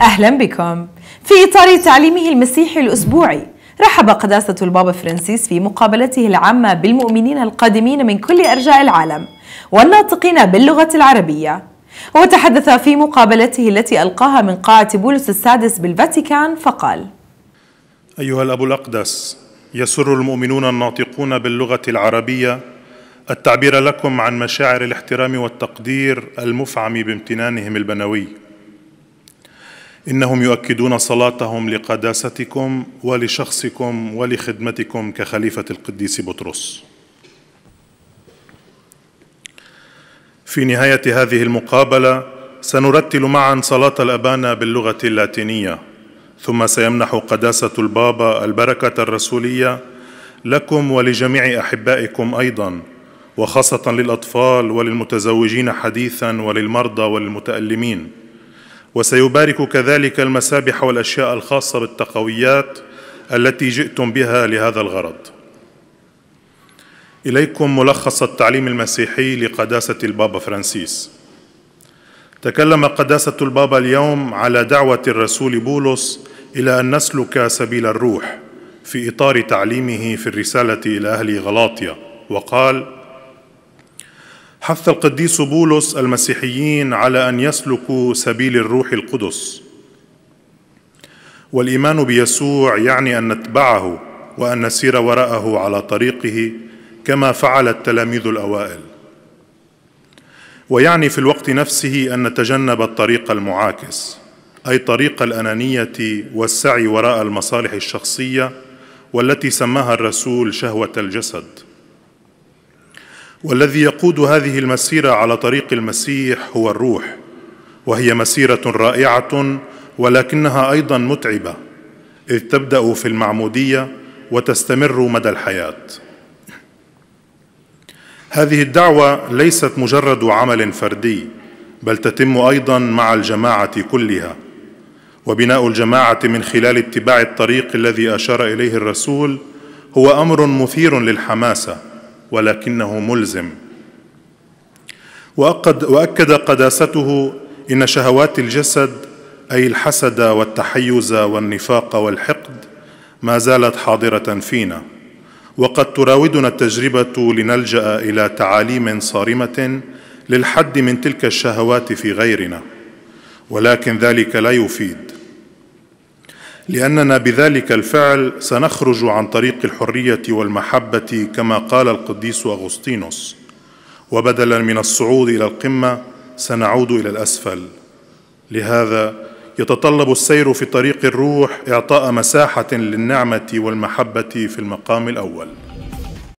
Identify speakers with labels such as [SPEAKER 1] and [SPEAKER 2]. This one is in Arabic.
[SPEAKER 1] أهلا بكم في إطار تعليمه المسيحي الأسبوعي رحب قداسة البابا فرانسيس في مقابلته العامة بالمؤمنين القادمين من كل أرجاء العالم والناطقين باللغة العربية وتحدث في مقابلته التي ألقاها من قاعة بولس السادس بالفاتيكان فقال
[SPEAKER 2] أيها الأب الأقدس يسر المؤمنون الناطقون باللغة العربية التعبير لكم عن مشاعر الاحترام والتقدير المفعم بامتنانهم البنوي إنهم يؤكدون صلاتهم لقداستكم ولشخصكم ولخدمتكم كخليفة القديس بطرس. في نهاية هذه المقابلة سنرتل معا صلاة الأبانا باللغة اللاتينية، ثم سيمنح قداسة البابا البركة الرسولية لكم ولجميع أحبائكم أيضا، وخاصة للأطفال وللمتزوجين حديثا وللمرضى وللمتألمين. وسيبارك كذلك المسابح والاشياء الخاصه بالتقويات التي جئتم بها لهذا الغرض اليكم ملخص التعليم المسيحي لقداسه البابا فرانسيس تكلم قداسه البابا اليوم على دعوه الرسول بولس الى ان نسلك سبيل الروح في اطار تعليمه في الرساله الى اهل غلاطيا وقال حث القديس بولس المسيحيين على ان يسلكوا سبيل الروح القدس والايمان بيسوع يعني ان نتبعه وان نسير وراءه على طريقه كما فعل التلاميذ الاوائل ويعني في الوقت نفسه ان نتجنب الطريق المعاكس اي طريق الانانيه والسعي وراء المصالح الشخصيه والتي سماها الرسول شهوه الجسد والذي يقود هذه المسيره على طريق المسيح هو الروح وهي مسيره رائعه ولكنها ايضا متعبه اذ تبدا في المعموديه وتستمر مدى الحياه هذه الدعوه ليست مجرد عمل فردي بل تتم ايضا مع الجماعه كلها وبناء الجماعه من خلال اتباع الطريق الذي اشار اليه الرسول هو امر مثير للحماسه ولكنه ملزم وأقد وأكد قداسته إن شهوات الجسد أي الحسد والتحيز والنفاق والحقد ما زالت حاضرة فينا وقد تراودنا التجربة لنلجأ إلى تعاليم صارمة للحد من تلك الشهوات في غيرنا ولكن ذلك لا يفيد لاننا بذلك الفعل سنخرج عن طريق الحريه والمحبه كما قال القديس اغسطينوس وبدلا من الصعود الى القمه سنعود الى الاسفل لهذا يتطلب السير في طريق الروح اعطاء مساحه للنعمه والمحبه في المقام الاول